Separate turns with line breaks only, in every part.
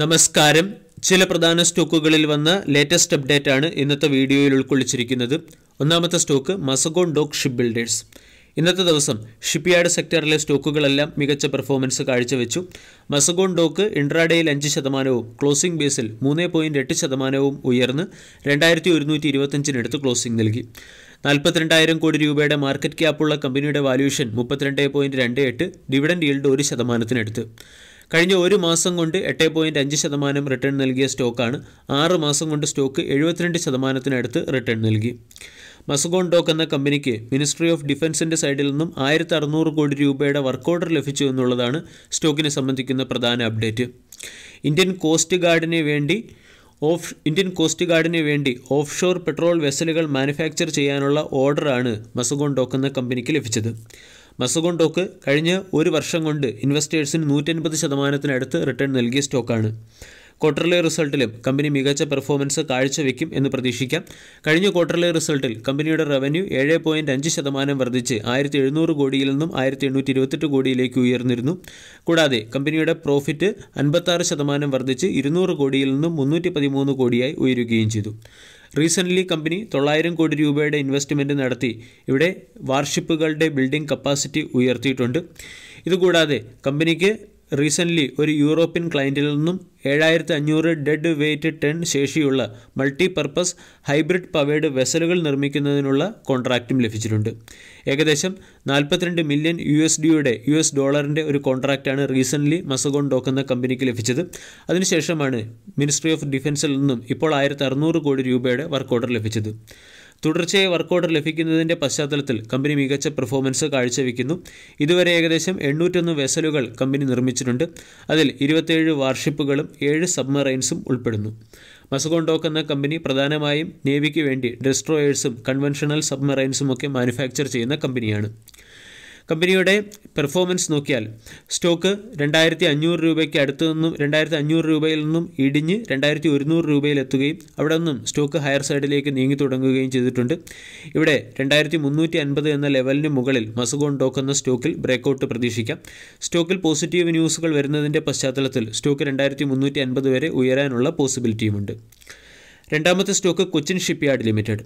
നമസ്കാരം ചില പ്രധാന സ്റ്റോക്കുകളിൽ വന്ന ലേറ്റസ്റ്റ് അപ്ഡേറ്റ് ആണ് ഇന്നത്തെ വീഡിയോയിൽ ഉൾക്കൊള്ളിച്ചിരിക്കുന്നത് ഒന്നാമത്തെ stock Mazagon dock ship builders ഇന്നത്തെ ദിവസം ഷിപ്പ്യാർഡ് സെക്ടറിലെ സ്റ്റോക്കുകളെല്ലാം മികച്ച പെർഫോമൻസ് കാഴ്ചവെച്ചു മസഗോൺ ഡോക്ക് ഇൻട്രാഡേയിൽ അഞ്ച് ശതമാനവും ക്ലോസിംഗ് ബേസിൽ മൂന്ന് പോയിന്റ് എട്ട് ശതമാനവും ഉയർന്ന് രണ്ടായിരത്തി ഒരുന്നൂറ്റി ഇരുപത്തഞ്ചിനടുത്ത് ക്ലോസിംഗ് നൽകി നാൽപ്പത്തിരണ്ടായിരം കോടി രൂപയുടെ മാർക്കറ്റ് ക്യാപ്പുള്ള കമ്പനിയുടെ വാല്യൂഷൻ മുപ്പത്തിരണ്ട് പോയിന്റ് രണ്ട് എട്ട് ഡിവിഡൻഡ് ഈൽഡ് ഒരു ശതമാനത്തിനടുത്ത് കഴിഞ്ഞ ഒരു മാസം കൊണ്ട് എട്ട് പോയിന്റ് അഞ്ച് ശതമാനം റിട്ടേൺ നൽകിയ സ്റ്റോക്കാണ് ആറ് മാസം കൊണ്ട് സ്റ്റോക്ക് എഴുപത്തിരണ്ട് ശതമാനത്തിനടുത്ത് റിട്ടേൺ നൽകി മസഗോൺ ഡോക്ക് എന്ന കമ്പനിക്ക് മിനിസ്ട്രി ഓഫ് ഡിഫൻസിൻ്റെ സൈഡിൽ നിന്നും ആയിരത്തി അറുന്നൂറ് കോടി രൂപയുടെ വർക്ക് ഓർഡർ ലഭിച്ചു എന്നുള്ളതാണ് സ്റ്റോക്കിനെ സംബന്ധിക്കുന്ന പ്രധാന അപ്ഡേറ്റ് ഇന്ത്യൻ കോസ്റ്റ് ഗാർഡിന് വേണ്ടി ഓഫ് ഇന്ത്യൻ കോസ്റ്റ് ഗാർഡിന് വേണ്ടി ഓഫ് ഷോർ പെട്രോൾ വെസലുകൾ മാനുഫാക്ചർ ചെയ്യാനുള്ള ഓർഡറാണ് മസഗോൺ ഡോക്ക് എന്ന കമ്പനിക്ക് ലഭിച്ചത് മസഗോൺ ടോക്ക് കഴിഞ്ഞ ഒരു വർഷം കൊണ്ട് ഇൻവെസ്റ്റേഴ്സിന് നൂറ്റൻപത് ശതമാനത്തിനടുത്ത് റിട്ടേൺ നൽകിയ സ്റ്റോക്കാണ് ക്വാർട്ടർലി റിസൾട്ടിലും കമ്പനി മികച്ച പെർഫോമൻസ് കാഴ്ചവെക്കും എന്ന് പ്രതീക്ഷിക്കാം കഴിഞ്ഞ ക്വാർട്ടർലി റിസൾട്ടിൽ കമ്പനിയുടെ റവന്യൂ ഏഴ് പോയിൻറ്റ് അഞ്ച് ശതമാനം വർദ്ധിച്ച് ആയിരത്തി എഴുന്നൂറ് കോടിയിൽ നിന്നും ആയിരത്തി എണ്ണൂറ്റി ഇരുപത്തെട്ട് കോടിയിലേക്ക് ഉയർന്നിരുന്നു കൂടാതെ കമ്പനിയുടെ പ്രോഫിറ്റ് അൻപത്താറ് ശതമാനം വർദ്ധിച്ച് ഇരുന്നൂറ് കോടിയിൽ നിന്നും മുന്നൂറ്റി പതിമൂന്ന് കോടിയായി ഉയരുകയും ചെയ്തു റീസെൻ്റ്ലി കമ്പനി തൊള്ളായിരം കോടി രൂപയുടെ ഇൻവെസ്റ്റ്മെൻറ്റ് നടത്തി ഇവിടെ വാർഷിപ്പുകളുടെ ബിൽഡിംഗ് കപ്പാസിറ്റി ഉയർത്തിയിട്ടുണ്ട് ഇതുകൂടാതെ കമ്പനിക്ക് റീസെൻ്റ്ലി ഒരു യൂറോപ്യൻ ക്ലയൻറ്റിൽ നിന്നും ഏഴായിരത്തി അഞ്ഞൂറ് ഡെഡ് വെയ്റ്റ് ടൺ ശേഷിയുള്ള മൾട്ടിപർപ്പസ് ഹൈബ്രിഡ് പവേഡ് വെസലുകൾ നിർമ്മിക്കുന്നതിനുള്ള കോൺട്രാക്റ്റും ലഭിച്ചിട്ടുണ്ട് ഏകദേശം നാൽപ്പത്തിരണ്ട് മില്യൺ യു എസ് ഡിയുടെ യു എസ് ഡോളറിൻ്റെ ഒരു കോൺട്രാക്റ്റാണ് റീസെൻ്റ്ലി മസഗോൺ ഡോക്ക് എന്ന കമ്പനിക്ക് ലഭിച്ചത് അതിനുശേഷമാണ് മിനിസ്ട്രി ഓഫ് ഡിഫൻസിൽ നിന്നും ഇപ്പോൾ ആയിരത്തി കോടി രൂപയുടെ വർക്ക് ഓർഡർ ലഭിച്ചത് തുടർച്ചയായി വർക്ക് ഓർഡർ ലഭിക്കുന്നതിൻ്റെ പശ്ചാത്തലത്തിൽ കമ്പനി മികച്ച പെർഫോമൻസ് കാഴ്ചവെക്കുന്നു ഇതുവരെ ഏകദേശം എണ്ണൂറ്റൊന്ന് വെസലുകൾ കമ്പനി നിർമ്മിച്ചിട്ടുണ്ട് അതിൽ ഇരുപത്തേഴ് വാർഷിപ്പുകളും ഏഴ് സബ്മറൈൻസും ഉൾപ്പെടുന്നു മസഗോണ്ടോക്ക് എന്ന കമ്പനി പ്രധാനമായും നേവിക്ക് വേണ്ടി ഡെസ്ട്രോയേഴ്സും കൺവെൻഷണൽ സബ്മറൈൻസും ഒക്കെ മാനുഫാക്ചർ ചെയ്യുന്ന കമ്പനിയാണ് കമ്പനിയുടെ പെർഫോമൻസ് നോക്കിയാൽ സ്റ്റോക്ക് രണ്ടായിരത്തി അഞ്ഞൂറ് രൂപയ്ക്ക് അടുത്തു നിന്നും രണ്ടായിരത്തി അഞ്ഞൂറ് രൂപയിൽ നിന്നും ഇടിഞ്ഞ് രണ്ടായിരത്തി ഒരുന്നൂറ് രൂപയിലെത്തുകയും അവിടെ നിന്നും സ്റ്റോക്ക് ഹയർ സൈഡിലേക്ക് നീങ്ങി തുടങ്ങുകയും ചെയ്തിട്ടുണ്ട് ഇവിടെ രണ്ടായിരത്തി മുന്നൂറ്റി അൻപത് എന്ന ലെവലിന് മുകളിൽ മസുഗോൺ ഡോക്ക് എന്ന സ്റ്റോക്കിൽ ബ്രേക്കൗട്ട് പ്രതീക്ഷിക്കാം സ്റ്റോക്കിൽ പോസിറ്റീവ് ന്യൂസുകൾ വരുന്നതിൻ്റെ പശ്ചാത്തലത്തിൽ സ്റ്റോക്ക് രണ്ടായിരത്തി മുന്നൂറ്റി അൻപത് വരെ ഉയരാനുള്ള പോസിബിലിറ്റിയുമുണ്ട് രണ്ടാമത്തെ stock Cochin shipyard limited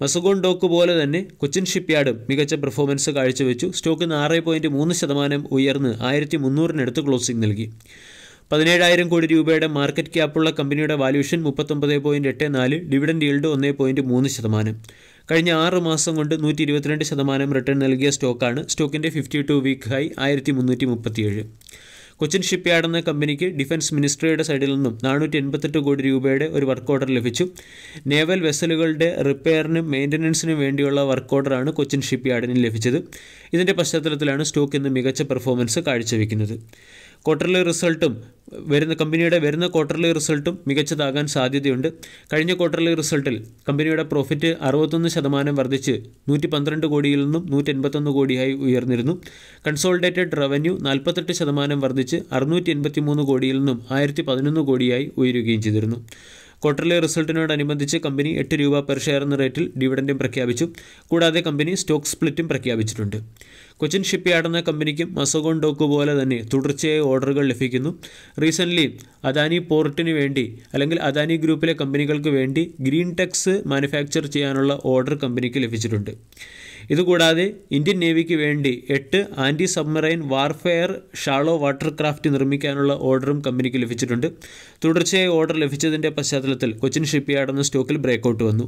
Mazagon dock പോലെ തന്നെ കൊച്ചിൻ ഷിപ്പ്യാർഡും മികച്ച പെർഫോമൻസ് കാഴ്ചവെച്ചു സ്റ്റോക്ക് ഇന്ന് ആറ് പോയിൻറ്റ് മൂന്ന് ശതമാനം ഉയർന്ന് ആയിരത്തി മുന്നൂറിനടുത്ത് ക്ലോസിംഗ് നൽകി പതിനേഴായിരം കോടി രൂപയുടെ മാർക്കറ്റ് ക്യാപ്പുള്ള കമ്പനിയുടെ വാല്യൂഷൻ മുപ്പത്തൊമ്പത് പോയിൻറ്റ് എട്ട് നാല് ഡിവിഡൻഡ് ഈൽഡ് ഒന്ന് പോയിൻറ്റ് മൂന്ന് ശതമാനം കഴിഞ്ഞ ആറ് മാസം കൊണ്ട് നൂറ്റി ഇരുപത്തിരണ്ട് ശതമാനം റിട്ടേൺ നൽകിയ സ്റ്റോക്കാണ് സ്റ്റോക്കിൻ്റെ ഫിഫ്റ്റി ടു വീക്ക് ഹൈ ആയിരത്തി മുന്നൂറ്റി മുപ്പത്തിയേഴ് കൊച്ചിൻ ഷിപ്പ്യാർഡ് എന്ന കമ്പനിക്ക് ഡിഫൻസ് മിനിസ്ട്രിയുടെ സൈഡിൽ നിന്നും നാനൂറ്റി എൺപത്തെട്ട് കോടി രൂപയുടെ ഒരു വർക്ക് ഓർഡർ ലഭിച്ചു നേവൽ വെസലുകളുടെ റിപ്പയറിനും മെയിൻ്റനൻസിനും വേണ്ടിയുള്ള വർക്ക് ഓർഡറാണ് കൊച്ചിൻ ഷിപ്പ്യാർഡിന് ലഭിച്ചത് ഇതിൻ്റെ പശ്ചാത്തലത്തിലാണ് സ്റ്റോക്ക് ഇന്ന് മികച്ച പെർഫോമൻസ് കാഴ്ചവെക്കുന്നത് ക്വാർട്ടർലി റിസൾട്ടും വരുന്ന കമ്പനിയുടെ വരുന്ന ക്വാർട്ടർലി റിസൾട്ടും മികച്ചതാകാൻ സാധ്യതയുണ്ട് കഴിഞ്ഞ ക്വാർട്ടർലി റിസൾട്ടിൽ കമ്പനിയുടെ പ്രോഫിറ്റ് അറുപത്തൊന്ന് ശതമാനം വർദ്ധിച്ച് നൂറ്റി പന്ത്രണ്ട് കോടിയിൽ നിന്നും നൂറ്റി എൺപത്തൊന്ന് കോടിയായി ഉയർന്നിരുന്നു കൺസോൾഡേറ്റഡ് റവന്യൂ നാൽപ്പത്തെട്ട് ശതമാനം വർദ്ധിച്ച് അറുന്നൂറ്റി എൺപത്തി മൂന്ന് കോടിയിൽ നിന്നും ആയിരത്തി പതിനൊന്ന് കോടിയായി ഉയരുകയും ചെയ്തിരുന്നു ക്വാർട്ടർലി റിസൾട്ടിനോടനുബന്ധിച്ച് കമ്പനി എട്ട് രൂപ പെർ ഷെയർ എന്ന റേറ്റിൽ ഡിവിഡൻഡും പ്രഖ്യാപിച്ചു കൂടാതെ കമ്പനി സ്റ്റോക്ക് സ്പ്ലിറ്റും പ്രഖ്യാപിച്ചിട്ടുണ്ട് കൊച്ചിൻ ഷിപ്പ് യാർഡ് എന്ന കമ്പനിക്കും മസോഗോൺ ഡോക്ക് പോലെ തന്നെ തുടർച്ചയായി ഓർഡറുകൾ ലഭിക്കുന്നു റീസെൻ്റ്ലി അദാനി പോർട്ടിന് വേണ്ടി അല്ലെങ്കിൽ അദാനി ഗ്രൂപ്പിലെ കമ്പനികൾക്ക് വേണ്ടി ഗ്രീൻ ടെക്സ് മാനുഫാക്ചർ ചെയ്യാനുള്ള ഓർഡർ കമ്പനിക്ക് ലഭിച്ചിട്ടുണ്ട് ഇതുകൂടാതെ ഇന്ത്യൻ നേവിക്ക് വേണ്ടി എട്ട് anti submarine warfare shallow watercraft നിർമ്മിക്കാനുള്ള ഓർഡറും കമ്പനിക്ക് ലഭിച്ചിട്ടുണ്ട് തുടർച്ചയായി ഓർഡർ ലഭിച്ചതിൻ്റെ പശ്ചാത്തലത്തിൽ കൊച്ചിൻ ഷിപ്പ്യാർഡിൽ നിന്ന് സ്റ്റോക്കിൽ ബ്രേക്കൗട്ട് വന്നു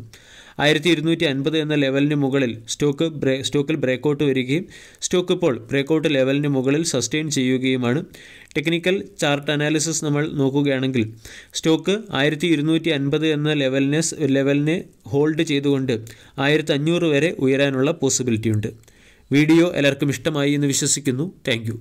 ആയിരത്തി ഇരുന്നൂറ്റി അൻപത് എന്ന ലെവലിന് മുകളിൽ സ്റ്റോക്ക് ബ്രേ സ്റ്റോക്കിൽ ബ്രേക്കൗട്ട് വരികയും സ്റ്റോക്ക് ഇപ്പോൾ ബ്രേക്കൗട്ട് ലെവലിന് മുകളിൽ സസ്റ്റെയിൻ ചെയ്യുകയുമാണ് ടെക്നിക്കൽ ചാർട്ട് അനാലിസിസ് നമ്മൾ നോക്കുകയാണെങ്കിൽ സ്റ്റോക്ക് ആയിരത്തി ഇരുന്നൂറ്റി അൻപത് എന്ന ലെവലിനെ ലെവലിനെ ഹോൾഡ് ചെയ്തുകൊണ്ട് ആയിരത്തി വരെ ഉയരാനുള്ള പോസിബിലിറ്റിയുണ്ട് വീഡിയോ എല്ലാവർക്കും ഇഷ്ടമായി എന്ന് വിശ്വസിക്കുന്നു താങ്ക്